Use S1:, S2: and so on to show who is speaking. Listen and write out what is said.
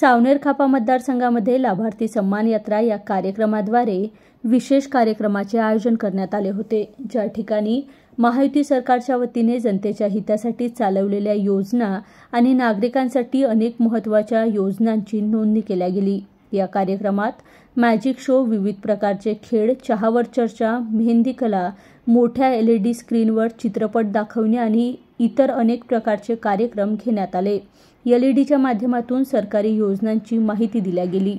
S1: सावनेर खापा मतदारसंघामध्ये लाभार्थी सन्मान यात्रा या कार्यक्रमाद्वारे विशेष कार्यक्रमाचे आयोजन करण्यात आले होते ज्या ठिकाणी महायुती सरकारच्या वतीने जनतेच्या हितासाठी चालवलेल्या योजना आणि नागरिकांसाठी अनेक महत्वाच्या योजनांची नोंदणी केल्या गेली या कार्यक्रमात मॅजिक शो विविध प्रकारचे खेळ चहावर चर्चा मेहंदी कला मोठ्या एलईडी स्क्रीनवर चित्रपट दाखवणे आणि इतर अनेक प्रकारचे कार्यक्रम घेण्यात आले एलईडीच्या माध्यमातून सरकारी योजनांची माहिती दिल्या गेली